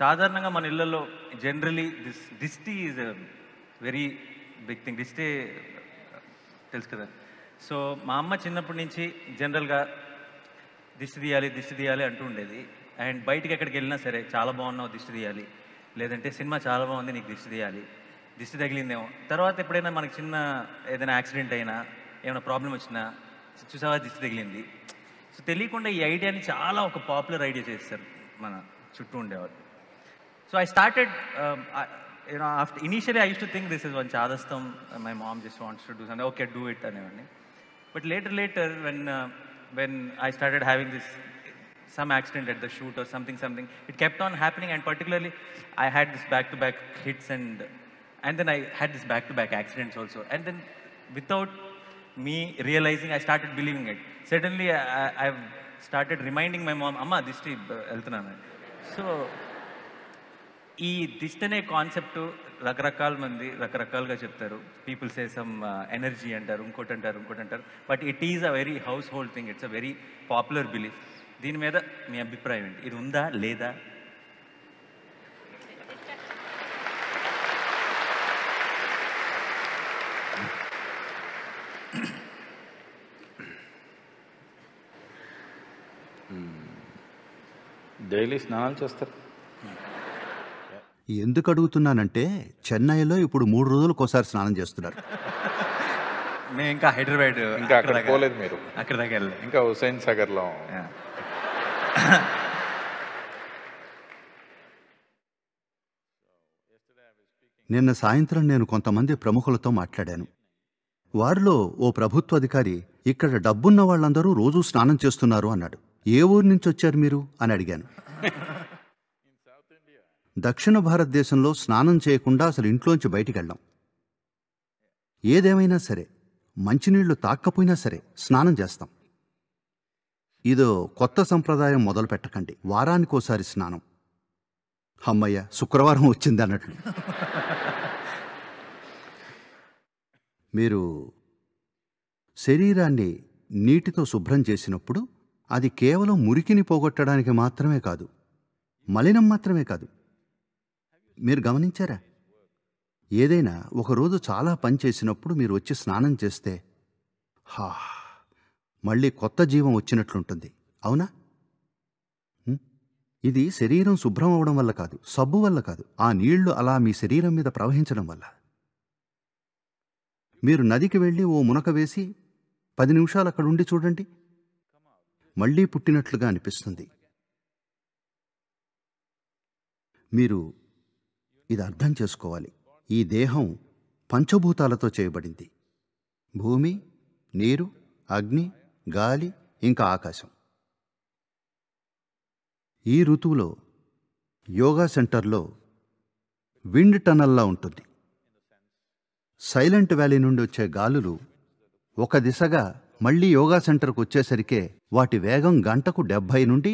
సాధారణంగా మన ఇళ్లలో generally this dishti is very big thing దిష్టి తెలుసు కదా సో మా అమ్మ చిన్నప్పటి నుంచి జనరల్గా దిష్టి తీయాలి దిష్టి తీయాలి అంటూ ఉండేది అండ్ బయటికి ఎక్కడికి వెళ్ళినా సరే చాలా బాగున్నావు దిష్టి తీయాలి లేదంటే సినిమా చాలా బాగుంది నీకు దిష్టి తీయాలి దిష్టి తగిలిందేమో తర్వాత ఎప్పుడైనా మనకి చిన్న ఏదైనా యాక్సిడెంట్ అయినా ఏమైనా ప్రాబ్లం వచ్చినా చూసావా దిష్టి తగిలింది సో తెలియకుండా ఈ ఐడియాని చాలా ఒక పాపులర్ ఐడియా చేస్తారు మన చుట్టూ ఉండేవాళ్ళు So I started, um, I, you know, after, initially I used to think this is one chadastham, my mom just wants to do something, okay, do it. But later, later, when, uh, when I started having this, some accident at the shoot or something, something, it kept on happening and particularly I had this back-to-back -back hits and, and then I had this back-to-back -back accidents also. And then without me realizing, I started believing it. Suddenly I, have started reminding my mom, Amma, this trip, uh, So, ఈ దిష్టి అనే concept రకరకాల మంది రకరకాలుగా చెప్తారు people say some energy అంటారు ఇంకోటి అంటారు ఇంకోటి అంటారు but it is a very household thing it's a very popular belief దీని మీద మీ అభిప్రాయం ఏంటి ఇది ఉందా లేదా డైలీ hmm. స్నానాలు చేస్తారు ఎందుకు అడుగుతున్నానంటే చెన్నైలో ఇప్పుడు మూడు రోజులు ఒకసారి స్నానం చేస్తున్నారు మేము ఇంకా హైదరాబాద్ ఇంకా అక్కడ పోలేదు మీరు అక్కడ దాకా వెళ్ళలేదు ఇంకా సాగర్లో నిన్న సాయంత్రం నేను కొంతమంది ప్రముఖులతో మాట్లాడాను వారిలో ఓ ప్రభుత్వ అధికారి ఇక్కడ డబ్బున్న వాళ్ళందరూ రోజూ స్నానం చేస్తున్నారు అన్నాడు ఏ ఊరు నుంచి వచ్చారు మీరు అని అడిగాను దక్షిణ భారతదేశంలో స్నానం చేయకుండా అసలు ఇంట్లోంచి బయటికి వెళ్ళాం ఏదేమైనా సరే మంచినీళ్లు తాక్కపోయినా సరే స్నానం చేస్తాం ఇదో కొత్త సంప్రదాయం మొదలు పెట్టకండి వారానికోసారి స్నానం అమ్మయ్య శుక్రవారం వచ్చింది అన్నట్లు మీరు శరీరాన్ని నీటితో శుభ్రం చేసినప్పుడు అది కేవలం మురికిని పోగొట్టడానికి మాత్రమే కాదు మలినం మాత్రమే కాదు మీరు గమనించారా ఏదైనా ఒకరోజు చాలా పని చేసినప్పుడు మీరు వచ్చి స్నానం చేస్తే హా మళ్ళీ కొత్త జీవం వచ్చినట్లుంటుంది అవునా ఇది శరీరం శుభ్రం అవడం వల్ల కాదు సబ్బు వల్ల కాదు ఆ నీళ్లు అలా మీ శరీరం మీద ప్రవహించడం వల్ల మీరు నదికి వెళ్ళి ఓ మునక వేసి పది నిమిషాలు అక్కడుండి చూడండి మళ్ళీ పుట్టినట్లుగా అనిపిస్తుంది మీరు ఇది అర్థం చేసుకోవాలి ఈ దేహం పంచభూతాలతో చేయబడింది భూమి నీరు అగ్ని గాలి ఇంకా ఆకాశం ఈ ఋతువులో యోగా సెంటర్లో విండ్ టనల్లా ఉంటుంది సైలెంట్ వ్యాలీ నుండి వచ్చే గాలులు ఒక దిశగా మళ్ళీ యోగా సెంటర్కు వచ్చేసరికే వాటి వేగం గంటకు డెబ్భై నుండి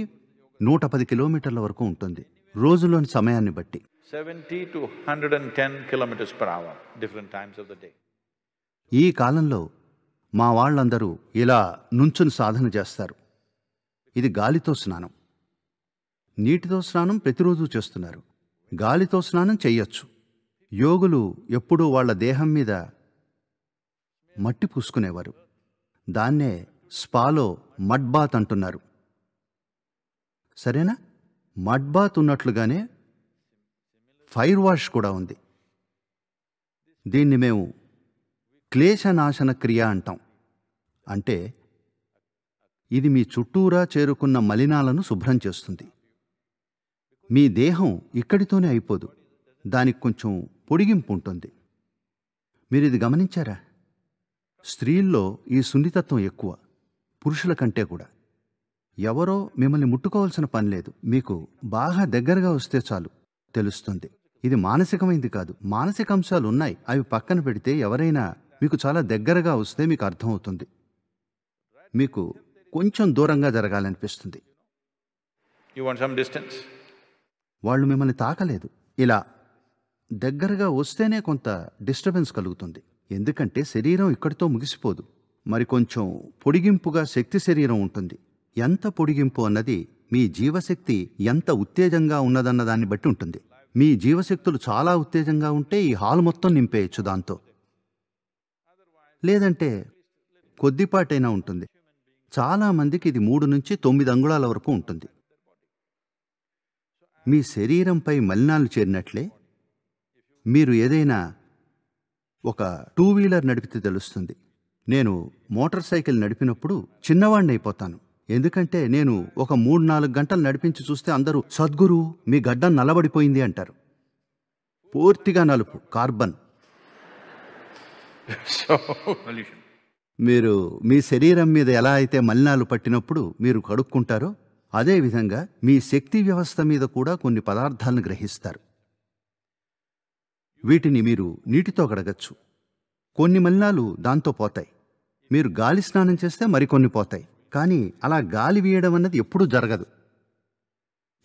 నూట పది కిలోమీటర్ల వరకు ఉంటుంది రోజులోని సమయాన్ని బట్టి seventy to hundred and ten kilometres per hour different times of the day ఈ కాలంలో మా వాళ్ళందరూ ఇలా నుంచుని సాధన చేస్తారు ఇది గాలితో స్నానం నీటితో స్నానం ప్రతిరోజు చేస్తున్నారు గాలితో స్నానం చేయొచ్చు యోగులు ఎప్పుడూ వాళ్ళ దేహం మీద మట్టి పూసుకునేవారు దాన్నే స్పాలో మడ్బాత్ అంటున్నారు సరేనా మడ్బాత్ ఉన్నట్లుగానే ఫైర్ వాష్ కూడా ఉంది దీన్ని మేము క్లేశనాశన క్రియ అంటాం అంటే ఇది మీ చుట్టూరా చేరుకున్న మలినాలను శుభ్రం చేస్తుంది మీ దేహం ఇక్కడితోనే అయిపోదు దానికి కొంచెం పొడిగింపు ఉంటుంది మీరు ఇది గమనించారా స్త్రీల్లో ఈ సున్నితత్వం ఎక్కువ పురుషుల కంటే కూడా ఎవరో మిమ్మల్ని ముట్టుకోవాల్సిన పని లేదు మీకు బాగా దగ్గరగా వస్తే చాలు తెలుస్తుంది ఇది మానసికమైంది కాదు మానసిక అంశాలు ఉన్నాయి అవి పక్కన పెడితే ఎవరైనా మీకు చాలా దగ్గరగా వస్తే మీకు అర్థమవుతుంది మీకు కొంచెం దూరంగా జరగాలనిపిస్తుంది వాళ్ళు మిమ్మల్ని తాకలేదు ఇలా దగ్గరగా వస్తేనే కొంత డిస్టర్బెన్స్ కలుగుతుంది ఎందుకంటే శరీరం ఇక్కడితో ముగిసిపోదు మరి కొంచెం పొడిగింపుగా శక్తి శరీరం ఉంటుంది ఎంత పొడిగింపు అన్నది మీ జీవశక్తి ఎంత ఉత్తేజంగా ఉన్నదన్న దాన్ని బట్టి ఉంటుంది మీ జీవశక్తులు చాలా ఉత్తేజంగా ఉంటే ఈ హాల్ మొత్తం నింపేయచ్చు దాంతో లేదంటే కొద్దిపాటైనా ఉంటుంది చాలామందికి ఇది మూడు నుంచి తొమ్మిది అంగుళాల వరకు ఉంటుంది మీ శరీరంపై మలినాలు చేరినట్లే మీరు ఏదైనా ఒక టూ వీలర్ నడిపితే తెలుస్తుంది నేను మోటార్ సైకిల్ నడిపినప్పుడు చిన్నవాణ్ణి అయిపోతాను ఎందుకంటే నేను ఒక మూడు నాలుగు గంటలు నడిపించి చూస్తే అందరూ సద్గురు మీ గడ్డం నలబడిపోయింది అంటారు పూర్తిగా నలుపు కార్బన్ మీరు మీ శరీరం మీద ఎలా అయితే మలినాలు పట్టినప్పుడు మీరు కడుక్కుంటారో అదేవిధంగా మీ శక్తి వ్యవస్థ మీద కూడా కొన్ని పదార్థాలను గ్రహిస్తారు వీటిని మీరు నీటితో కడగచ్చు కొన్ని మలినాలు దాంతో పోతాయి మీరు గాలి స్నానం చేస్తే మరికొన్ని పోతాయి కానీ అలా గాలి వీయడం అన్నది ఎప్పుడూ జరగదు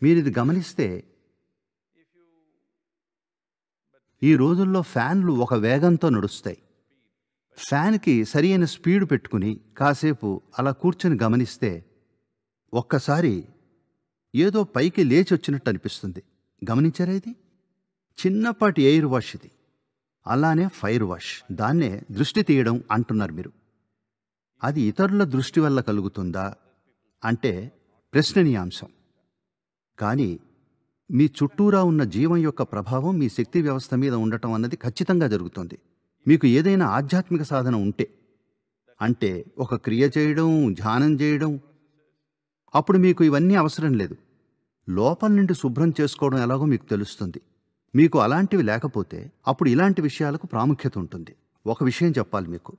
మీరు ఇది గమనిస్తే ఈ రోజుల్లో ఫ్యాన్లు ఒక వేగంతో నడుస్తాయి ఫ్యాన్కి సరి అయిన స్పీడ్ పెట్టుకుని కాసేపు అలా కూర్చొని గమనిస్తే ఒక్కసారి ఏదో పైకి లేచి వచ్చినట్టు అనిపిస్తుంది గమనించారా ఇది చిన్నపాటి ఎయిర్ వాష్ ఇది అలానే ఫైర్ వాష్ దాన్నే దృష్టి తీయడం అంటున్నారు మీరు అది ఇతరుల దృష్టి వల్ల కలుగుతుందా అంటే ప్రశ్ననీయాంశం కానీ మీ చుట్టూరా ఉన్న జీవం యొక్క ప్రభావం మీ శక్తి వ్యవస్థ మీద ఉండటం అన్నది ఖచ్చితంగా జరుగుతుంది మీకు ఏదైనా ఆధ్యాత్మిక సాధన ఉంటే అంటే ఒక క్రియ చేయడం ధ్యానం చేయడం అప్పుడు మీకు ఇవన్నీ అవసరం లేదు లోపల నుండి శుభ్రం చేసుకోవడం ఎలాగో మీకు తెలుస్తుంది మీకు అలాంటివి లేకపోతే అప్పుడు ఇలాంటి విషయాలకు ప్రాముఖ్యత ఉంటుంది ఒక విషయం చెప్పాలి మీకు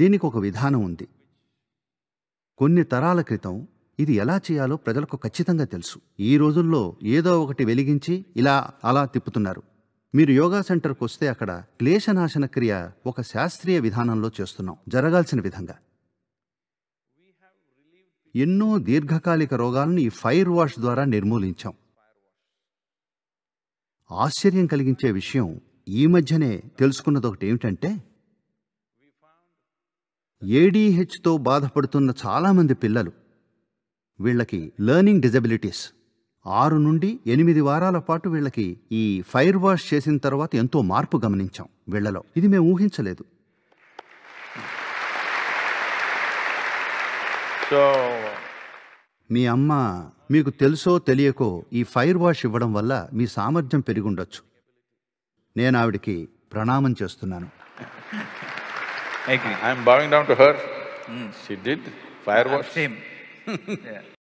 దీనికి ఒక విధానం ఉంది కొన్ని తరాల క్రితం ఇది ఎలా చేయాలో ప్రజలకు ఖచ్చితంగా తెలుసు ఈ రోజుల్లో ఏదో ఒకటి వెలిగించి ఇలా అలా తిప్పుతున్నారు మీరు యోగా సెంటర్కి వస్తే అక్కడ క్లేశనాశన క్రియ ఒక శాస్త్రీయ విధానంలో చేస్తున్నాం జరగాల్సిన విధంగా ఎన్నో దీర్ఘకాలిక రోగాలను ఈ ఫైర్ వాష్ ద్వారా నిర్మూలించాం ఆశ్చర్యం కలిగించే విషయం ఈ మధ్యనే తెలుసుకున్నది ఒకటి ఏమిటంటే ఏడీహెచ్తో బాధపడుతున్న చాలామంది పిల్లలు వీళ్ళకి లర్నింగ్ డిజబిలిటీస్ ఆరు నుండి ఎనిమిది వారాల పాటు వీళ్ళకి ఈ ఫైర్ వాష్ చేసిన తర్వాత ఎంతో మార్పు గమనించాం వీళ్ళలో ఇది మేము ఊహించలేదు మీ అమ్మ మీకు తెలుసో తెలియకో ఈ ఫైర్ వాష్ ఇవ్వడం వల్ల మీ సామర్థ్యం ఉండొచ్చు నేను ఆవిడికి ప్రణామం చేస్తున్నాను Agree. I'm bowing down to her. Mm. She did, fire wash. Same. yeah.